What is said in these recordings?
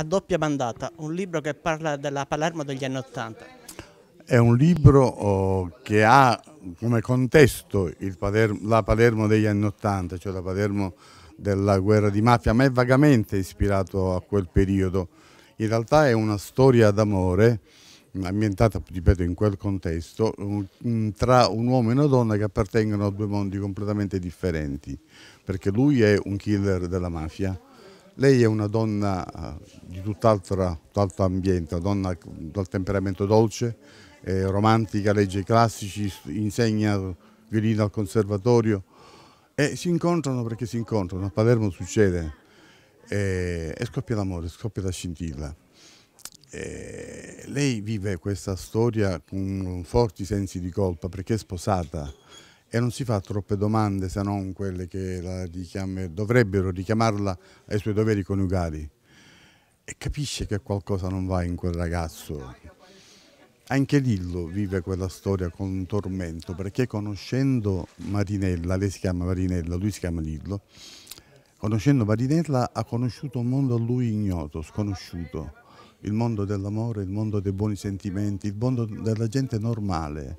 a doppia bandata, un libro che parla della Palermo degli anni Ottanta. È un libro oh, che ha come contesto Palermo, la Palermo degli anni Ottanta, cioè la Palermo della guerra di mafia, ma è vagamente ispirato a quel periodo. In realtà è una storia d'amore ambientata, ripeto, in quel contesto, tra un uomo e una donna che appartengono a due mondi completamente differenti, perché lui è un killer della mafia lei è una donna eh, di tutt'altro tutt ambiente, donna dal temperamento dolce, eh, romantica, legge i classici, insegna violino al conservatorio e si incontrano perché si incontrano, a Palermo succede e, e scoppia l'amore, scoppia la scintilla. E lei vive questa storia con forti sensi di colpa perché è sposata e non si fa troppe domande se non quelle che richiame, dovrebbero richiamarla ai suoi doveri coniugali e capisce che qualcosa non va in quel ragazzo. Anche Lillo vive quella storia con un tormento perché conoscendo Marinella, lei si chiama Marinella, lui si chiama Lillo, conoscendo Marinella ha conosciuto un mondo a lui ignoto, sconosciuto, il mondo dell'amore, il mondo dei buoni sentimenti, il mondo della gente normale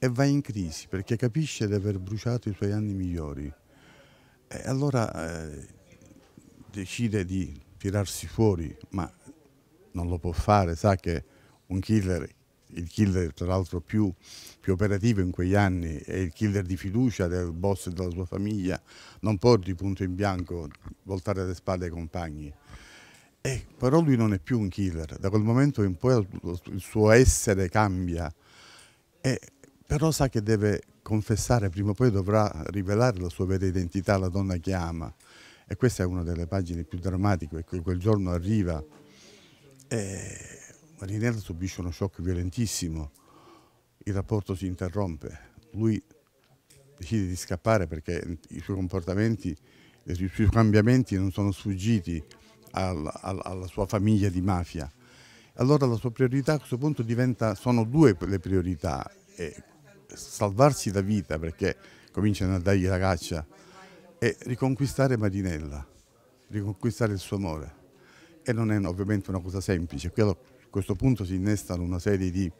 e va in crisi perché capisce di aver bruciato i suoi anni migliori e allora eh, decide di tirarsi fuori, ma non lo può fare, sa che un killer, il killer tra l'altro più, più, operativo in quegli anni è il killer di fiducia del boss e della sua famiglia, non può di punto in bianco voltare le spalle ai compagni. E, però lui non è più un killer, da quel momento in poi il suo essere cambia e però sa che deve confessare, prima o poi dovrà rivelare la sua vera identità alla donna che ama. E questa è una delle pagine più drammatiche, perché quel giorno arriva e Marinella subisce uno shock violentissimo, il rapporto si interrompe, lui decide di scappare perché i suoi comportamenti, i suoi cambiamenti non sono sfuggiti alla sua famiglia di mafia. Allora la sua priorità a questo punto diventa, sono due le priorità, salvarsi la vita perché cominciano a dargli la caccia e riconquistare Marinella, riconquistare il suo amore. E non è ovviamente una cosa semplice, a questo punto si innestano una serie di,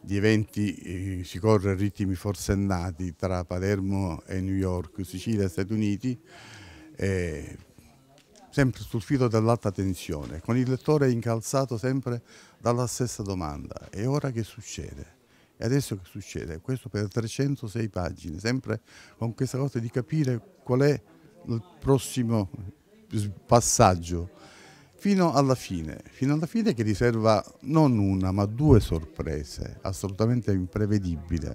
di eventi, eh, si corre a ritmi forsennati tra Palermo e New York, Sicilia e Stati Uniti, eh, sempre sul filo dell'alta tensione, con il lettore incalzato sempre dalla stessa domanda, e ora che succede? E adesso che succede? Questo per 306 pagine, sempre con questa cosa di capire qual è il prossimo passaggio, fino alla fine, fino alla fine che riserva non una ma due sorprese, assolutamente imprevedibili,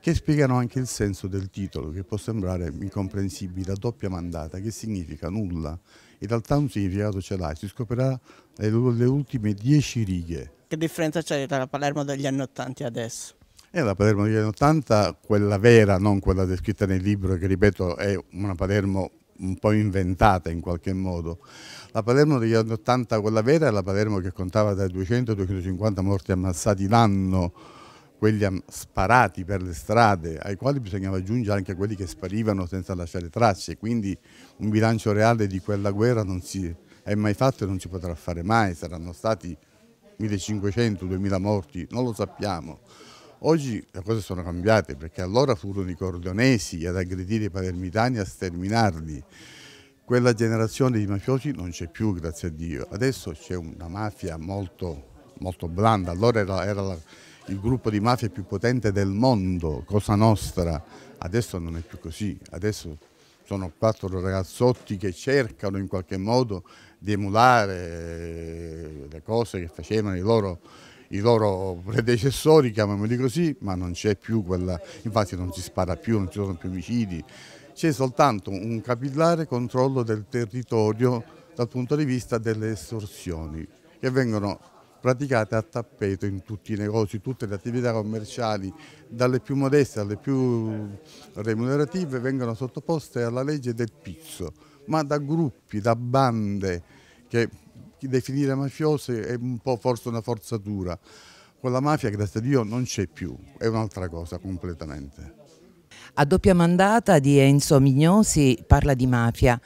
che spiegano anche il senso del titolo, che può sembrare incomprensibile, la doppia mandata, che significa nulla. In realtà un significato ce l'ha, si scoprirà le ultime dieci righe che differenza c'è tra la Palermo degli anni 80 e adesso? È eh, la Palermo degli anni 80, quella vera, non quella descritta nel libro, che ripeto è una Palermo un po' inventata in qualche modo. La Palermo degli anni 80, quella vera, è la Palermo che contava dai 200 ai 250 morti ammassati l'anno, quelli sparati per le strade, ai quali bisognava aggiungere anche quelli che sparivano senza lasciare tracce. Quindi un bilancio reale di quella guerra non si è mai fatto e non si potrà fare mai. Saranno stati 1500-2000 morti, non lo sappiamo. Oggi le cose sono cambiate perché allora furono i cordonesi ad aggredire i palermitani, e a sterminarli. Quella generazione di mafiosi non c'è più, grazie a Dio. Adesso c'è una mafia molto, molto blanda. Allora era, era la, il gruppo di mafia più potente del mondo, Cosa Nostra. Adesso non è più così. Adesso sono quattro ragazzotti che cercano in qualche modo di emulare eh, le cose che facevano i loro, i loro predecessori, chiamiamoli così, ma non c'è più quella, infatti non si spara più, non ci sono più omicidi, c'è soltanto un capillare controllo del territorio dal punto di vista delle estorsioni che vengono praticate a tappeto in tutti i negozi, tutte le attività commerciali, dalle più modeste alle più remunerative, vengono sottoposte alla legge del pizzo ma da gruppi, da bande, che definire mafiose è un po' forse una forzatura. Quella mafia, grazie a Dio, non c'è più, è un'altra cosa completamente. A doppia mandata di Enzo Mignosi parla di mafia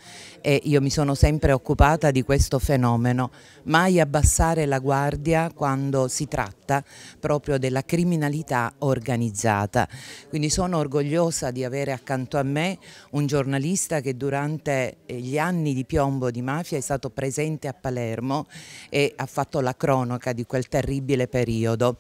e io mi sono sempre occupata di questo fenomeno, mai abbassare la guardia quando si tratta proprio della criminalità organizzata. Quindi sono orgogliosa di avere accanto a me un giornalista che durante eh, gli anni di piombo di mafia è stato presente a Palermo e ha fatto la cronaca di quel terribile periodo.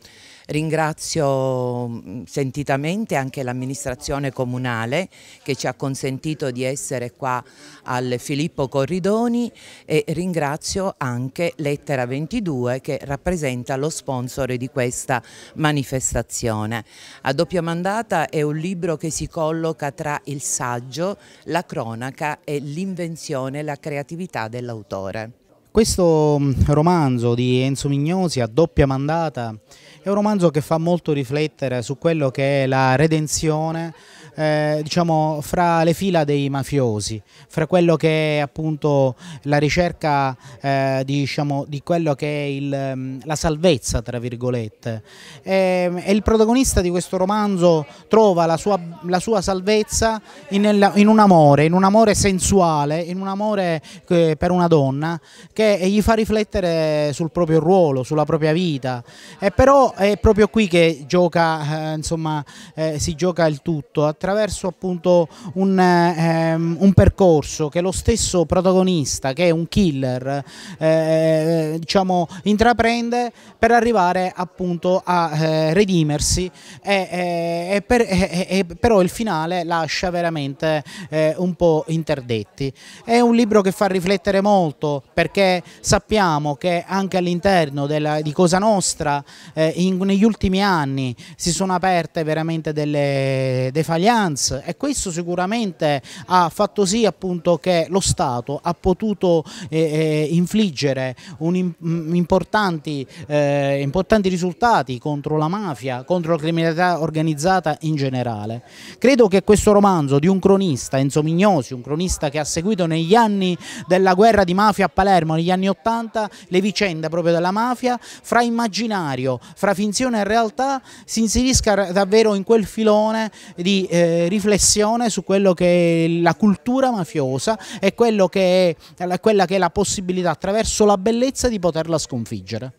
Ringrazio mm, sentitamente anche l'amministrazione comunale che ci ha consentito di essere qua al Filippo Corridoni e ringrazio anche Lettera 22 che rappresenta lo sponsor di questa manifestazione. A doppia mandata è un libro che si colloca tra il saggio, la cronaca e l'invenzione e la creatività dell'autore. Questo mm, romanzo di Enzo Mignosi a doppia mandata è un romanzo che fa molto riflettere su quello che è la redenzione eh, diciamo, fra le fila dei mafiosi, fra quello che è appunto la ricerca eh, diciamo, di quello che è il, mm, la salvezza, tra virgolette. E, ehm, e, il protagonista di questo romanzo trova la sua, la sua salvezza in, in, un amore, in un amore sensuale, in un amore eh, per una donna che gli fa riflettere sul proprio ruolo, sulla propria vita. E però è proprio qui che gioca, eh, insomma, eh, si gioca il tutto attraverso appunto un, ehm, un, percorso che lo stesso protagonista, che è un killer, eh, eh diciamo, intraprende per arrivare appunto a eh, redimersi e, eh, e, per, e, e, però il finale lascia veramente eh, un po' interdetti. È un libro che fa riflettere molto perché sappiamo che anche all'interno di Cosa Nostra eh, in, negli ultimi anni si sono aperte veramente delle defaglianze compliance e questo sicuramente ha fatto sì appunto che lo Stato ha potuto eh, eh infliggere mm, importanti, eh, importanti risultati contro la mafia, contro la criminalità organizzata in generale. Credo che questo romanzo di un cronista, Enzo Mignosi, un cronista che ha seguito negli anni della guerra di mafia a Palermo, negli anni Ottanta, le vicende proprio della mafia, fra immaginario, fra finzione e realtà, si inserisca davvero in quel filone di eh, riflessione su quello che è la cultura mafiosa e che è, quella che è la possibilità attraverso la bellezza di poterla sconfiggere.